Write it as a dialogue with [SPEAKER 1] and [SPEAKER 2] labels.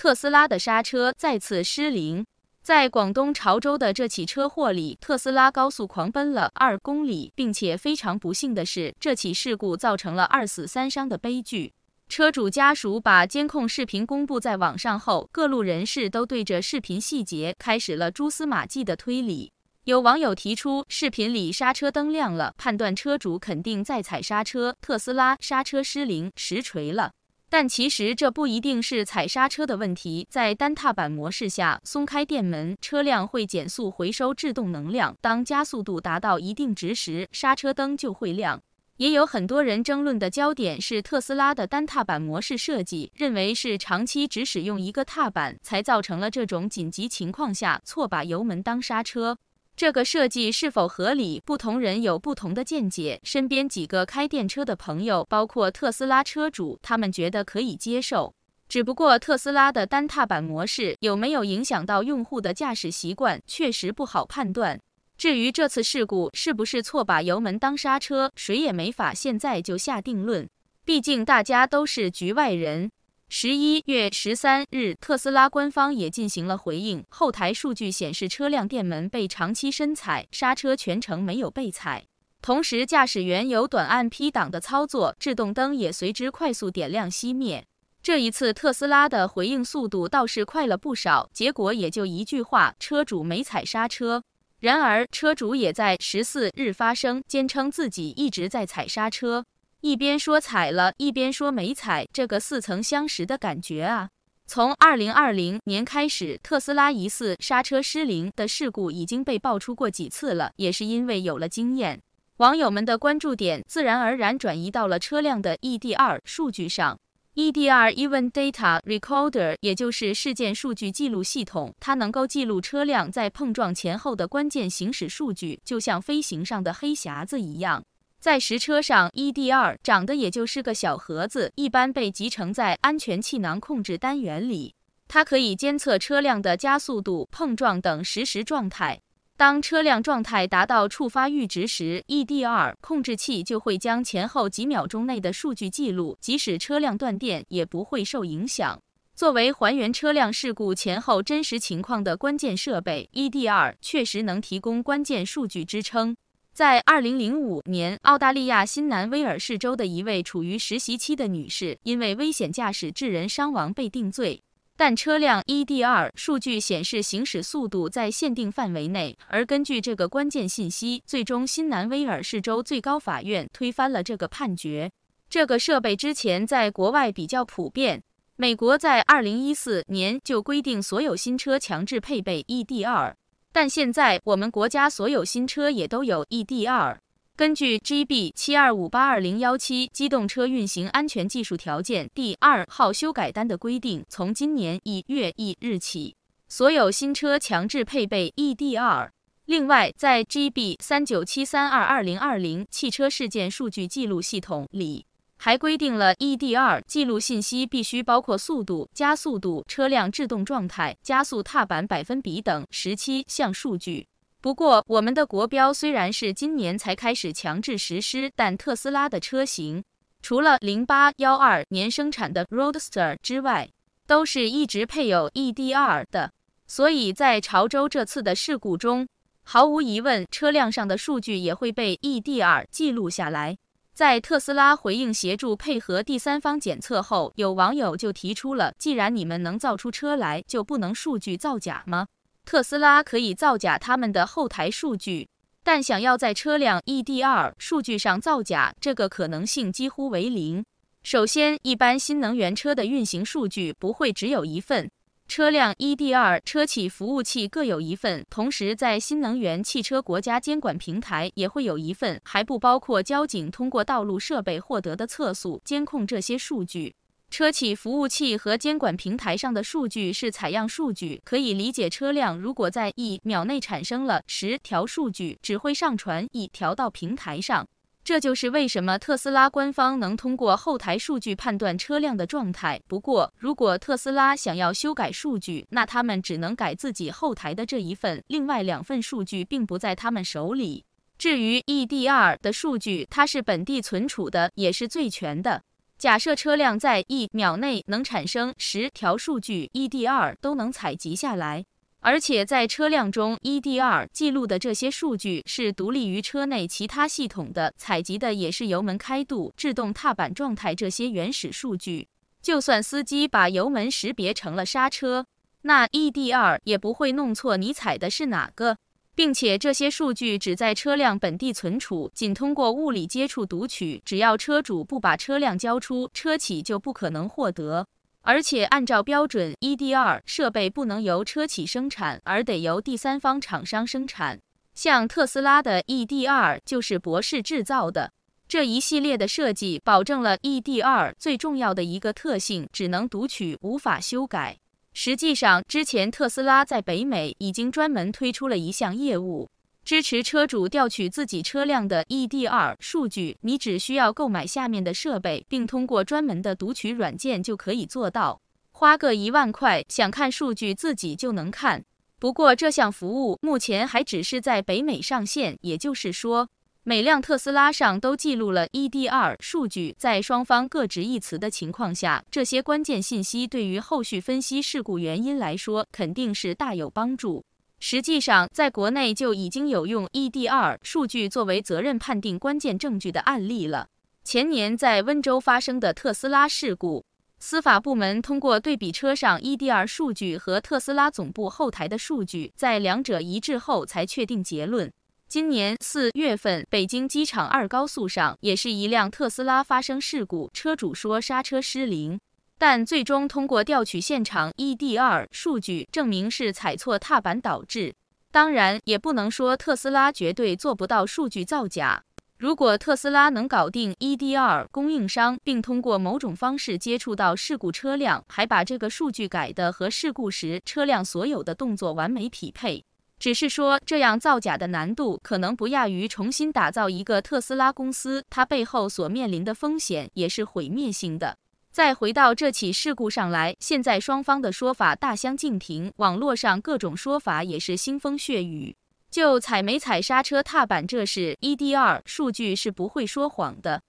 [SPEAKER 1] 特斯拉的刹车再次失灵，在广东潮州的这起车祸里，特斯拉高速狂奔了二公里，并且非常不幸的是，这起事故造成了二死三伤的悲剧。车主家属把监控视频公布在网上后，各路人士都对着视频细节开始了蛛丝马迹的推理。有网友提出，视频里刹车灯亮了，判断车主肯定在踩刹车，特斯拉刹车失灵，实锤了。但其实这不一定是踩刹车的问题。在单踏板模式下，松开电门，车辆会减速回收制动能量。当加速度达到一定值时，刹车灯就会亮。也有很多人争论的焦点是特斯拉的单踏板模式设计，认为是长期只使用一个踏板才造成了这种紧急情况下错把油门当刹车。这个设计是否合理，不同人有不同的见解。身边几个开电车的朋友，包括特斯拉车主，他们觉得可以接受。只不过特斯拉的单踏板模式有没有影响到用户的驾驶习惯，确实不好判断。至于这次事故是不是错把油门当刹车，谁也没法现在就下定论，毕竟大家都是局外人。十一月十三日，特斯拉官方也进行了回应。后台数据显示，车辆电门被长期深踩，刹车全程没有被踩。同时，驾驶员有短按 P 档的操作，制动灯也随之快速点亮熄灭。这一次，特斯拉的回应速度倒是快了不少，结果也就一句话：车主没踩刹车。然而，车主也在十四日发声，坚称自己一直在踩刹车。一边说踩了，一边说没踩，这个似曾相识的感觉啊！从二零二零年开始，特斯拉疑似刹车失灵的事故已经被爆出过几次了，也是因为有了经验，网友们的关注点自然而然转移到了车辆的 EDR 数据上。EDR Event Data Recorder，也就是事件数据记录系统，它能够记录车辆在碰撞前后的关键行驶数据，就像飞行上的黑匣子一样。在实车上，EDR 长得也就是个小盒子，一般被集成在安全气囊控制单元里。它可以监测车辆的加速度、碰撞等实时状态。当车辆状态达到触发阈值时，EDR 控制器就会将前后几秒钟内的数据记录。即使车辆断电，也不会受影响。作为还原车辆事故前后真实情况的关键设备，EDR 确实能提供关键数据支撑。在二零零五年，澳大利亚新南威尔士州的一位处于实习期的女士，因为危险驾驶致人伤亡被定罪，但车辆 EDR 数据显示行驶速度在限定范围内，而根据这个关键信息，最终新南威尔士州最高法院推翻了这个判决。这个设备之前在国外比较普遍，美国在二零一四年就规定所有新车强制配备 EDR。但现在，我们国家所有新车也都有 EDR。根据 GB 七二五八二零幺七《机动车运行安全技术条件》第二号修改单的规定，从今年一月一日起，所有新车强制配备 EDR。另外，在 GB 三九七三二二零二零《汽车事件数据记录系统》里。还规定了 EDR 记录信息必须包括速度、加速度、车辆制动状态、加速踏板百分比等十七项数据。不过，我们的国标虽然是今年才开始强制实施，但特斯拉的车型除了零八幺二年生产的 Roadster 之外，都是一直配有 EDR 的。所以在潮州这次的事故中，毫无疑问，车辆上的数据也会被 EDR 记录下来。在特斯拉回应协助配合第三方检测后，有网友就提出了：既然你们能造出车来，就不能数据造假吗？特斯拉可以造假他们的后台数据，但想要在车辆 EDR 数据上造假，这个可能性几乎为零。首先，一般新能源车的运行数据不会只有一份。车辆、EDR、车企服务器各有一份，同时在新能源汽车国家监管平台也会有一份，还不包括交警通过道路设备获得的测速、监控这些数据。车企服务器和监管平台上的数据是采样数据，可以理解，车辆如果在一秒内产生了十条数据，只会上传一条到平台上。这就是为什么特斯拉官方能通过后台数据判断车辆的状态。不过，如果特斯拉想要修改数据，那他们只能改自己后台的这一份，另外两份数据并不在他们手里。至于 EDR 的数据，它是本地存储的，也是最全的。假设车辆在一秒内能产生十条数据，EDR 都能采集下来。而且在车辆中，EDR 记录的这些数据是独立于车内其他系统的，采集的也是油门开度、制动踏板状态这些原始数据。就算司机把油门识别成了刹车，那 EDR 也不会弄错你踩的是哪个。并且这些数据只在车辆本地存储，仅通过物理接触读取。只要车主不把车辆交出，车企就不可能获得。而且，按照标准 EDR 设备不能由车企生产，而得由第三方厂商生产。像特斯拉的 EDR 就是博士制造的。这一系列的设计保证了 EDR 最重要的一个特性：只能读取，无法修改。实际上，之前特斯拉在北美已经专门推出了一项业务。支持车主调取自己车辆的 EDR 数据，你只需要购买下面的设备，并通过专门的读取软件就可以做到。花个一万块，想看数据自己就能看。不过这项服务目前还只是在北美上线，也就是说，每辆特斯拉上都记录了 EDR 数据。在双方各执一词的情况下，这些关键信息对于后续分析事故原因来说肯定是大有帮助。实际上，在国内就已经有用 EDR 数据作为责任判定关键证据的案例了。前年在温州发生的特斯拉事故，司法部门通过对比车上 EDR 数据和特斯拉总部后台的数据，在两者一致后才确定结论。今年四月份，北京机场二高速上也是一辆特斯拉发生事故，车主说刹车失灵。但最终通过调取现场 E D R 数据，证明是踩错踏板导致。当然，也不能说特斯拉绝对做不到数据造假。如果特斯拉能搞定 E D R 供应商，并通过某种方式接触到事故车辆，还把这个数据改的和事故时车辆所有的动作完美匹配，只是说这样造假的难度可能不亚于重新打造一个特斯拉公司，它背后所面临的风险也是毁灭性的。再回到这起事故上来，现在双方的说法大相径庭，网络上各种说法也是腥风血雨。就踩没踩刹车踏板这事，EDR 数据是不会说谎的。